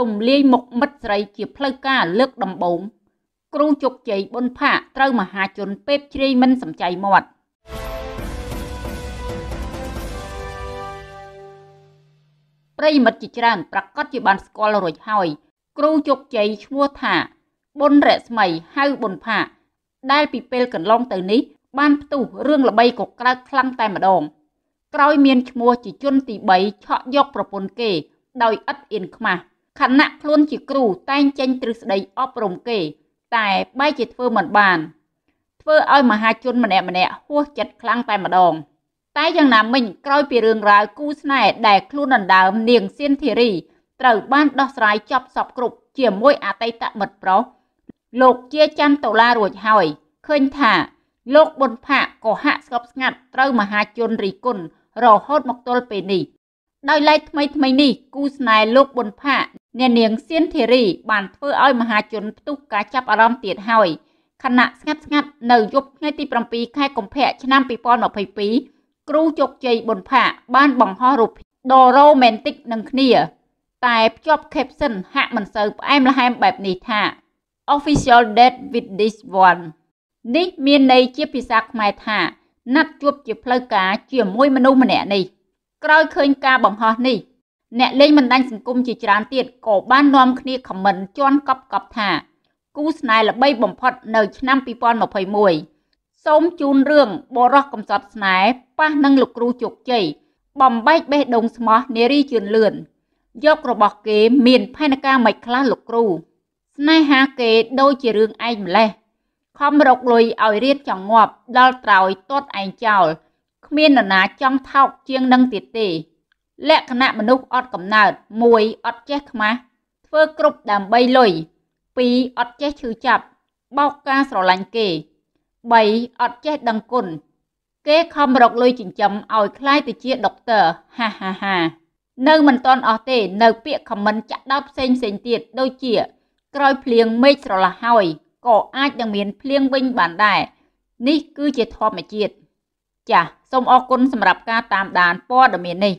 ទំលាយមុខមិត្តស្រី ជាផ្លូវការលើក ដំបូង គ្រូជោគជ័យប៊ុនផាកត្រូវមហាជនពេបជ្រាយមិនសំចៃមាត់ប្រិមិត្តជាច្រើនប្រកាសជាបានស្គាល់រួចហើយគ្រូជោគជ័យឈ្មោះថាប៊ុនរស្មីហៅប៊ុនផាកដែលពីពេលកន្លងទៅ នេះបាន ផ្ទុះរឿងល្បីកក្រើកខ្លាំងតែម្ដង ក្រោយមានឈ្មោះជាជនទី3ឆក់យកប្រពន្ធគេ ដោយឥតអៀនខ្មាស់ខណៈខ្លួនជា គ្រូតែងចេញទ្រឹស្ដីអប់រំគេ តែបែរជាធ្វើមិនបាន ធ្វើឲ្យមហាជនម្នាក់ម្នាក់ហួស ចិត្តខ្លាំងតែម្ដង តែយ៉ាងណាមិញក្រោយពីរឿងរ៉ាវគូស្នេហ៍ដែលខ្លួនដណ្ដើមនាងសៀនធីរីត្រូវបាន ដោះស្រាយចប់សពគ្រប់ជាមួយអតីតមិត្តប្រុសលោកជាច័ន្ទតូឡារួចហើយឃើញថា លោកប៊ុនផាកក៏ហាក់ស្ងប់ស្ងាត់ត្រូវមហាជនរីគុណរហូតមកទល់ពេលនេះដោយលេខថ្មីថ្មីនេះគូស្នេហ៍លោកប៊ុនផាកអ្នកនាងសៀនធីរី បានធ្វើឲ្យមហាជនផ្ទុះការចាប់អារម្មណ៍ទៀតហើយខណៈស្ងាត់ស្ងាត់នៅយប់ថ្ងៃទី7ខែកុម្ភៈឆ្នាំ2022គ្រូជោគជ័យប៊ុនផាកបានបង្ហោះរូបដ៏រ៉ូមែនទិកនឹងគ្នា តែភ្ជាប់ caption ហាក់មិនសូវផ្អែមល្ហែមបែបនេះថា Official date with this one នេះមានន័យជាភាសាខ្មែរថាណាត់ជួបជាផ្លូវការជាមួយមនុស្សម្នាក់នេះ។ក្រោយឃើញការបំហោះនេះអ្នកលេងបណ្ដាញសង្គមជាច្រើនទៀតក៏បាននាំ គ្នាខមមិនជន់កប់កប់ថា គូស្នេហ៍ល្បីបំផុតនៅឆ្នាំ2021សូមជូនរឿងបរោះកំសត់ស្នេហ៍ប៉ះនឹងលោកគ្រូជោគជ័យបំបែកបេះដូងស្មោះនារីជឿនលឿនយករបស់គេ មានផែនការមិនខ្លះលោកគ្រូស្នេហាគេដូចជារឿងឯងម្លេះខំរកលុយឲ្យរៀនចង់ងាប់ ដល់ត្រើយទាត់ឯងចោលគ្មាននរណាចង់ថោកជាងនឹងទៀតទេ លក្ខណៈមនុស្សអត់កំណើត1អត់ចេះខ្មាស់ធ្វើគ្រប់ដើម្បីលុយ2អត់ចេះឈឺចាប់បោកការស្រឡាញ់គេ3អត់ចេះដឹងគុណគេខំរកលុយចិញ្ចឹមឲ្យคล้ายទៅជាដុកទ័រហាហាហានៅមិនទាន់អស់ទេនៅពាក្យខមមិនចាក់ដោតផ្សេងផ្សេងទៀតដូចជាក្រោយភ្លៀងមេឃស្រឡះហើយក៏អាចនឹងមានភ្លៀងវិញបានដែរនេះគឺជាធម្មជាតិចាសសូមអរគុណសម្រាប់ការតាមដានព័ត៌មាននេះ។